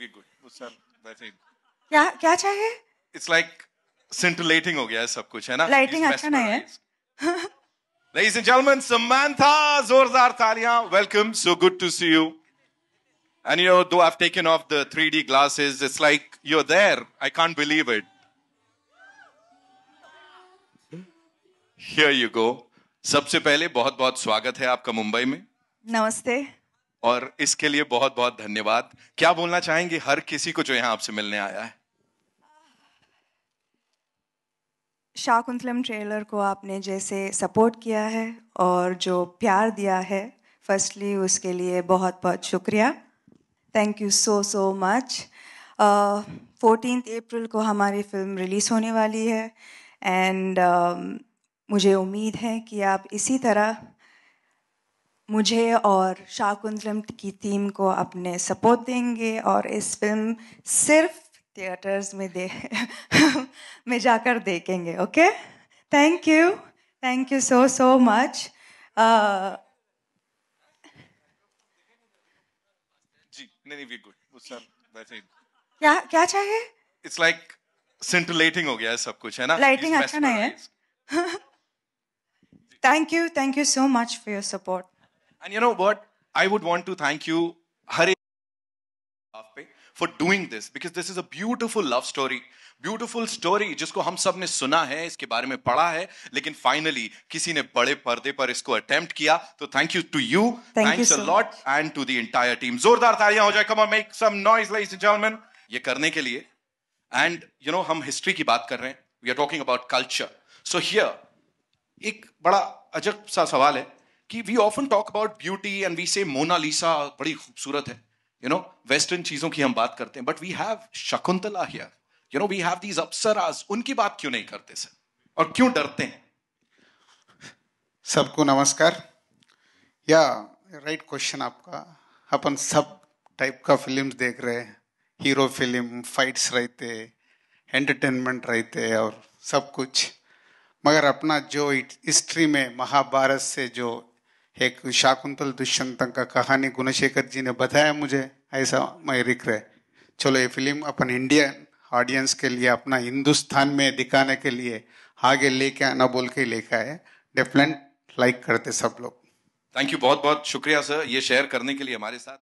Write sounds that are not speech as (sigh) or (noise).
We good वो सब that's it क्या क्या चाहिए इट्स लाइक scintillating हो गया है सब कुछ है ना लाइटिंग अच्छा नहीं है Ladies and gentlemen, Samantha, Zordar Talia, welcome. So good to see you. And you know, though I've taken off the 3D glasses, it's like you're there. I can't believe it. Here you go. सबसे पहले बहुत बहुत स्वागत है आपका मुंबई में नमस्ते और इसके लिए बहुत बहुत धन्यवाद क्या बोलना चाहेंगे हर किसी को जो यहाँ आपसे मिलने आया है शाकुंतलम ट्रेलर को आपने जैसे सपोर्ट किया है और जो प्यार दिया है फर्स्टली उसके लिए बहुत बहुत शुक्रिया thank you so so much fourteen April को हमारी फिल्म रिलीज़ होने वाली है एंड uh, um, मुझे उम्मीद है कि आप इसी तरह मुझे और शाकुन फिल्म की टीम को अपने सपोर्ट देंगे और इस फिल्म सिर्फ थिएटर्स में दे (laughs) में जाकर देखेंगे okay thank you thank you so so much क्या क्या चाहिए इट्स लाइक सिंटिलेटिंग हो गया है सब कुछ है ना लाइटिंग अच्छा नहीं है thank you thank you so much for your support And you know what? I would want to thank you, Hare, for doing this because this is a beautiful love story. Beautiful story जिसको हम सब ने सुना है इसके बारे में पढ़ा है लेकिन फाइनली किसी ने बड़े पर्दे पर इसको अटेम्प्ट किया तो thank you to you thanks lot and to the team जोरदार तालियां हो जाए come make some noise ladies and gentleman ये करने के लिए एंड यू नो हम हिस्ट्री की बात कर रहे हैं we are talking about culture so here एक बड़ा अजब सा सवाल है कि we often talk about beauty and we say Mona लिसा बड़ी खूबसूरत है यू नो वेस्टर्न चीजों की हम बात करते हैं but we have Shakuntala here you know we have these apsaras उनकी बात क्यों नहीं करते सर और क्यों डरते हैं सबको नमस्कार या राइट क्वेश्चन आपका अपन सब टाइप का फिल्म देख रहे हैं हीरो फिल्म फाइट्स रहते एंटरटेनमेंट रहते और सब कुछ मगर अपना जो हिस्ट्री में महाभारत से जो एक शाकुंतल दुष्यंत का कहानी गुणशेखर जी ने बताया मुझे ऐसा मैं रिक रहे चलो ये फिल्म अपन इंडियन ऑडियंस के लिए अपना हिंदुस्तान में दिखाने के लिए आगे लेके आना बोल के लेके आए डेफिनेट लाइक करते सब लोग थैंक यू बहुत बहुत शुक्रिया सर ये शेयर करने के लिए हमारे साथ